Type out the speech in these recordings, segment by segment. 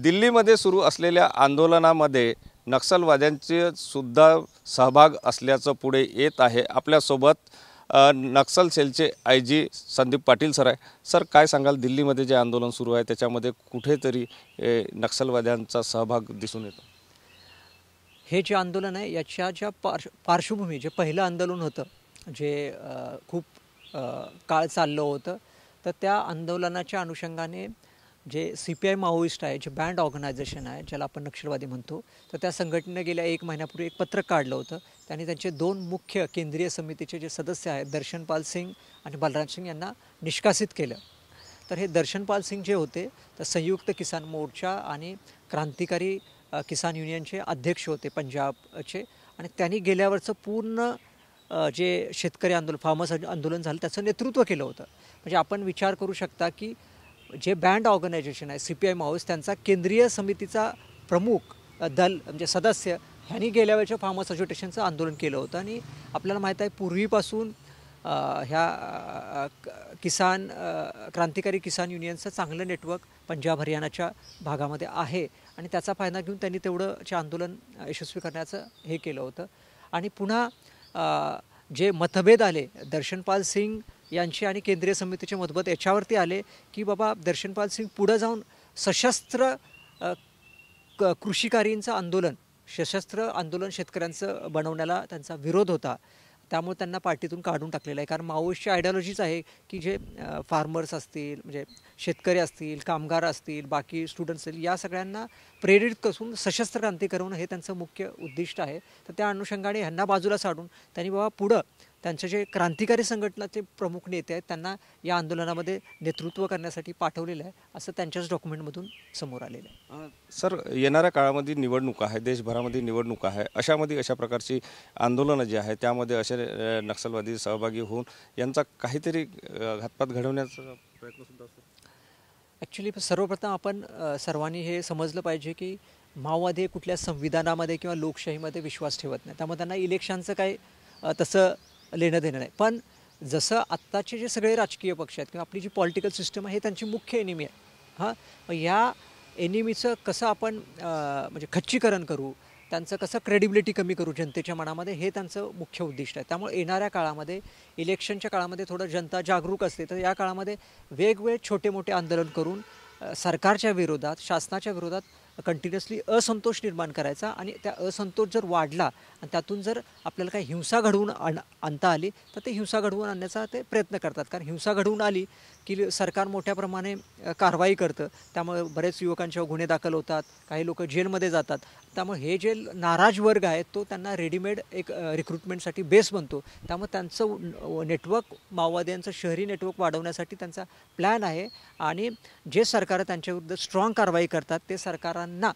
दिल्लीमध्ये सुरू असलेल्या आंदोलनामध्ये नक्सलवाद्यांचे सुद्धा सहभाग असल्याचं पुढे येत आहे आपल्यासोबत नक्सल सेलचे I G Sandeep Patil sir आहे सर काय सांगाल दिल्लीमध्ये जे आंदोलन सुरू आहे त्याच्यामध्ये कुठेतरी नक्सलवाद्यांचा सहभाग दिसून येतो हे जे आंदोलन आहे याच्या ज्या पार्श पार्श्वभूमी जे पहिलं आंदोलन होतं जे खूप काळ चाललं होतं तर त्या आंदोलनाच्या अनुषंगाने जे सी पी आय माओईस्ट आहे जे बँड ऑर्गनायझेशन आहे ज्याला आपण नक्षलवादी म्हणतो तर त्या संघटनेनं गेल्या एक महिन्यापूर्वी एक पत्रक काढलं होतं त्यांनी त्यांचे दोन मुख्य केंद्रीय समितीचे जे सदस्य आहेत दर्शनपाल सिंग आणि बलराज सिंग यांना निष्कासित केलं तर हे दर्शनपाल सिंग जे होते तर संयुक्त किसान मोर्चा आणि क्रांतिकारी किसान युनियनचे अध्यक्ष होते पंजाबचे आणि त्यांनी गेल्यावरचं पूर्ण जे शेतकरी आंदोलन फार्मर्स आंदोलन झालं त्याचं नेतृत्व केलं होतं म्हणजे आपण विचार करू शकता की जे बँड ऑर्गनायझेशन आहे सी पी आय माओस त्यांचा केंद्रीय समितीचा प्रमुख दल म्हणजे सदस्य ह्यांनी गेल्या वेळच्या फार्मर्स असोसिएशनचं आंदोलन केलं होतं आणि आपल्याला माहीत आहे पूर्वीपासून ह्या किसान क्रांतिकारी किसान युनियनचं चांगलं नेटवर्क पंजाब हरियाणाच्या भागामध्ये आहे आणि त्याचा फायदा घेऊन त्यांनी तेवढंचे आंदोलन यशस्वी करण्याचं हे केलं होतं आणि पुन्हा जे मतभेद आले दर्शनपाल सिंग यांची आणि केंद्रीय समितीचे मतभेद याच्यावरती आले की बाबा दर्शनपाल सिंग पुढं जाऊन सशस्त्र क कृषीकारींचं आंदोलन सशस्त्र आंदोलन शेतकऱ्यांचं बनवण्याला त्यांचा विरोध होता त्यामुळे त्यांना पार्टीतून काढून टाकलेलं आहे कारण माओईस्टची आयडियॉलॉजीच आहे की जे फार्मर्स असतील म्हणजे शेतकरी असतील कामगार असतील बाकी स्टुडंट्स असतील या सगळ्यांना प्रेरित करून सशस्त्र क्रांती करणं हे त्यांचं मुख्य उद्दिष्ट आहे तर त्या अनुषंगाने ह्यांना बाजूला साडून त्यांनी बाबा पुढं त्यांचे जे क्रांतिकारी संघटनाचे प्रमुख नेते आहेत त्यांना या आंदोलनामध्ये नेतृत्व करण्यासाठी पाठवलेलं आहे असं त्यांच्याच डॉक्युमेंटमधून समोर आलेलं आहे सर येणाऱ्या काळामध्ये निवडणूक आहे देशभरामध्ये निवडणूक आहे अशामध्ये अशा प्रकारची आंदोलनं जी आहे त्यामध्ये असे नक्षलवादी सहभागी होऊन यांचा काहीतरी घातपात घडवण्याचा प्रयत्नसुद्धा असतो ॲक्च्युली सर्वप्रथम आपण सर्वांनी हे समजलं पाहिजे की माओवादी कुठल्या संविधानामध्ये किंवा लोकशाहीमध्ये विश्वास ठेवत नाही त्यामुळे त्यांना इलेक्शनचं काही तसं लेणं देणं नाही पण जसं आत्ताचे जे सगळे राजकीय पक्ष आहेत किंवा आपली जी पॉलिटिकल सिस्टम आहे हे त्यांची मुख्य एनिमी आहे हां या एनिमीचं कसं आपण म्हणजे खच्चीकरण करू त्यांचं कसं क्रेडिबिलिटी कमी करू जनतेच्या मनामध्ये हे त्यांचं मुख्य उद्दिष्ट आहे त्यामुळे येणाऱ्या काळामध्ये इलेक्शनच्या काळामध्ये थोडं जनता जागरूक असते तर या काळामध्ये वेगवेगळे छोटे मोठे आंदोलन करून सरकारच्या विरोधात शासनाच्या विरोधात कंटिन्युअसली असंतोष निर्माण करायचा आणि त्या असंतोष जर वाढला आणि त्यातून जर आपल्याला काही हिंसा घडवून आण आणता आली तर ते हिंसा घडवून आणण्याचा ते प्रयत्न करतात कारण हिंसा घडवून आली की सरकार मोठ्या प्रमाणे कारवाई करतं त्यामुळे बरेच युवकांच्या गुन्हे दाखल होतात काही लोक जेलमध्ये जातात त्यामुळे हे जे नाराज वर्ग आहे तो त्यांना रेडीमेड एक रिक्रुटमेंटसाठी बेस बनतो त्यामुळे त्यांचं नेटवर्क माओवाद्यांचं शहरी नेटवर्क वाढवण्यासाठी त्यांचा प्लॅन आहे आणि जे सरकार त्यांच्याविरुद्ध स्ट्रॉंग कारवाई करतात ते सरकारांना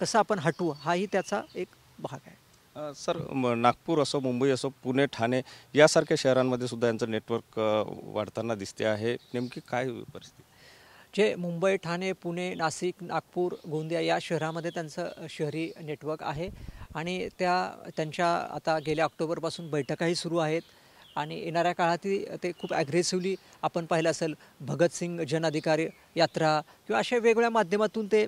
कसं आपण हटवू हाही त्याचा एक भाग आहे सर नागपूर असो मुंबई असो पुणे ठाणे यासारख्या शहरांमध्ये सुद्धा यांचं नेटवर्क वाढताना दिसते आहे नेमकी काय परिस्थिती जे मुंबई ठाणे पुणे नाशिक नागपूर गोंदिया या शहरामध्ये त्यांचं शहरी नेटवर्क आहे आणि त्या त्यांच्या आता गेल्या ऑक्टोबरपासून बैठकाही सुरू आहेत आणि येणाऱ्या काळातही ते खूप ॲग्रेसिव्हली आपण पाहिलं असेल भगतसिंग अधिकारी यात्रा किंवा अशा वेगवेगळ्या माध्यमातून ते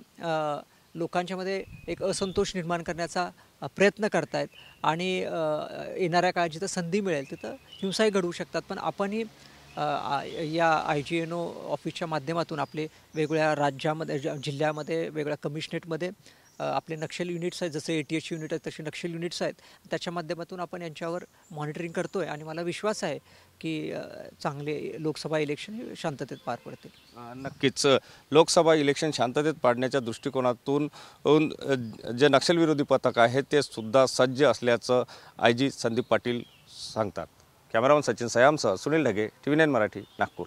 लोकांच्यामध्ये एक असंतोष निर्माण करण्याचा प्रयत्न करतायत आणि येणाऱ्या काळात जिथं संधी मिळेल तिथं हिंसाही घडवू शकतात पण आपणही या आय जी एन ओ ऑफिसच्या माध्यमातून आपले वेगवेगळ्या राज्यामध्ये जिल्ह्यामध्ये वेगळ्या कमिशनेटमध्ये आपले नक्षल युनिट्स आहेत जसे ए टी एच युनिट आहेत तसे नक्षल युनिट्स आहेत त्याच्या माध्यमातून आपण यांच्यावर मॉनिटरिंग करतो आहे आणि मला विश्वास आहे की चांगले लोकसभा इलेक्शन शांततेत पार पडतील नक्कीच लोकसभा इलेक्शन शांततेत पाडण्याच्या दृष्टिकोनातून जे नक्षलविरोधी पथक आहे ते सुद्धा सज्ज असल्याचं आय जी संदीप पाटील सांगतात कॅमेरामन सचिन सयामसह Sunil Dhage T V nine Marathi Nagpur